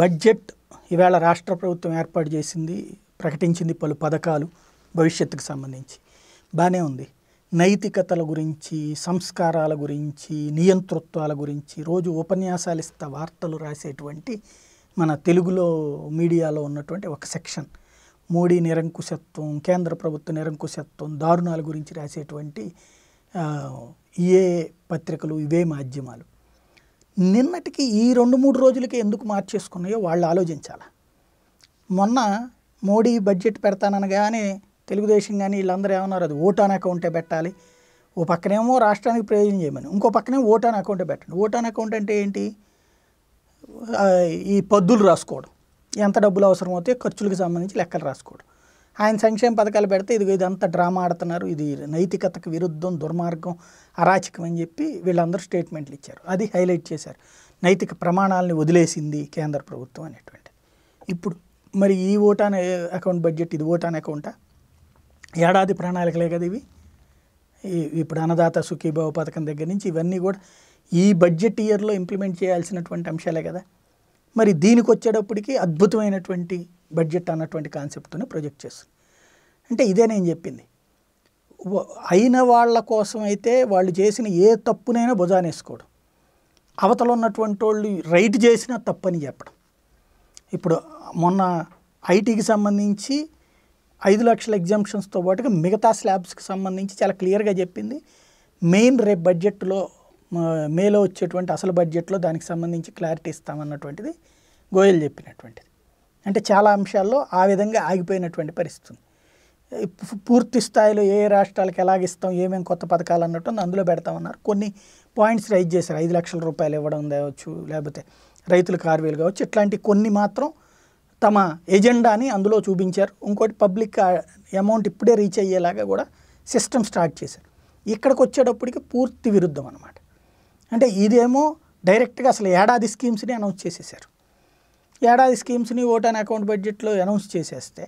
budget ఇవాళ రాష్ట్ర ప్రభుత్వం ఏర్పాటు చేసింది ప్రకటించింది పలు పథకాలు భవిష్యత్తుకు సంబంధించి బాగానే ఉంది నైతికతల గురించి సంస్కారాల గురించి నియంతృత్వాల గురించి రోజు ఉపన్యాసాలు ఇస్తా వార్తలు రాసేటువంటి మన తెలుగులో మీడియాలో ఉన్నటువంటి ఒక సెక్షన్ మోడీ నిరంకుశత్వం కేంద్ర ప్రభుత్వ నిరంకుశత్వం దారుణాల గురించి రాసేటువంటి ఇవే పత్రికలు ఇవే మాధ్యమాలు నిన్నటికి ఈ రెండు మూడు రోజులకి ఎందుకు మార్చేసుకున్నాయో వాళ్ళు ఆలోచించాలి మొన్న మోడీ బడ్జెట్ పెడతాననగానే తెలుగుదేశం కానీ వీళ్ళందరూ ఏమన్నారు అది ఓటాన్ అకౌంటే పెట్టాలి ఓ పక్కనేమో రాష్ట్రానికి ప్రయోజనం చేయమని ఇంకో పక్కనే ఓటాన్ అకౌంటే పెట్టండి ఓటాన్ అకౌంట్ అంటే ఏంటి ఈ పద్దులు రాసుకోవడం ఎంత డబ్బులు అవసరమవుతాయి ఖర్చులకు సంబంధించి లెక్కలు రాసుకోవడం ఆయన సంక్షేమ పథకాలు పెడితే ఇది ఇదంతా డ్రామా ఆడుతున్నారు ఇది నైతికతకు విరుద్ధం దుర్మార్గం అరాచకం అని చెప్పి వీళ్ళందరూ స్టేట్మెంట్లు ఇచ్చారు అది హైలైట్ చేశారు నైతిక ప్రమాణాలని వదిలేసింది కేంద్ర ప్రభుత్వం అనేటువంటి ఇప్పుడు మరి ఈ ఓటాన్ అకౌంట్ బడ్జెట్ ఇది ఓటాన్ అకౌంటా ఏడాది ప్రణాళికలే కదా ఇవి ఇప్పుడు అన్నదాత సుఖీభావ పథకం దగ్గర నుంచి ఇవన్నీ కూడా ఈ బడ్జెట్ ఇయర్లో ఇంప్లిమెంట్ చేయాల్సినటువంటి అంశాలే కదా మరి దీనికి వచ్చేటప్పటికి అద్భుతమైనటువంటి బడ్జెట్ అన్నటువంటి కాన్సెప్ట్తోనే ప్రొజెక్ట్ చేస్తుంది అంటే ఇదే నేను చెప్పింది అయిన వాళ్ళ కోసం అయితే వాళ్ళు చేసిన ఏ తప్పునైనా భుజానేసుకోవడం అవతల ఉన్నటువంటి వాళ్ళు రైట్ చేసినా తప్పని చెప్పడం ఇప్పుడు మొన్న ఐటీకి సంబంధించి ఐదు లక్షల ఎగ్జామ్షన్స్తో పాటుగా మిగతా స్లాబ్స్కి సంబంధించి చాలా క్లియర్గా చెప్పింది మెయిన్ రేపు బడ్జెట్లో మేలో వచ్చేటువంటి అసలు బడ్జెట్లో దానికి సంబంధించి క్లారిటీ ఇస్తామన్నటువంటిది గోయల్ చెప్పినటువంటిది అంటే చాలా అంశాల్లో ఆ విధంగా ఆగిపోయినటువంటి పరిస్థితి పూర్తి స్థాయిలో ఏ రాష్ట్రాలకు ఎలాగిస్తాం ఏమేమి కొత్త పథకాలు అన్నట్టు అందులో పెడతామన్నారు కొన్ని పాయింట్స్ రైజ్ చేశారు ఐదు లక్షల రూపాయలు ఇవ్వడం కావచ్చు లేకపోతే రైతుల కార్వీలు కావచ్చు ఇట్లాంటి కొన్ని మాత్రం తమ ఎజెండాని అందులో చూపించారు ఇంకోటి పబ్లిక్ అమౌంట్ ఇప్పుడే రీచ్ అయ్యేలాగా కూడా సిస్టమ్ స్టార్ట్ చేశారు ఇక్కడికి వచ్చేటప్పటికి పూర్తి విరుద్ధం అనమాట అంటే ఇదేమో డైరెక్ట్గా అసలు ఏడాది స్కీమ్స్ని అనౌన్స్ చేసేసారు ఏడాది స్కీమ్స్ని ఓటాన్ అకౌంట్ బడ్జెట్లో అనౌన్స్ చేసేస్తే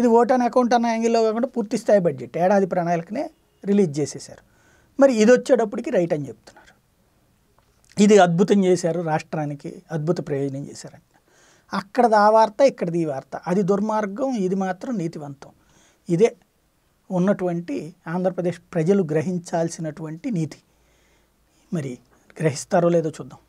ఇది ఓటాన్ అకౌంట్ అన్న యాంగిల్లో కాకుండా పూర్తి స్థాయి బడ్జెట్ ఏడాది ప్రణాళికనే రిలీజ్ చేసేసారు మరి ఇది వచ్చేటప్పటికి రైట్ అని చెప్తున్నారు ఇది అద్భుతం చేశారు రాష్ట్రానికి అద్భుత ప్రయోజనం చేశారంట అక్కడది ఆ వార్త ఇక్కడది ఈ వార్త అది దుర్మార్గం ఇది మాత్రం నీతివంతం ఇదే ఉన్నటువంటి ఆంధ్రప్రదేశ్ ప్రజలు గ్రహించాల్సినటువంటి నీతి మరి గ్రహిస్తారో లేదో చూద్దాం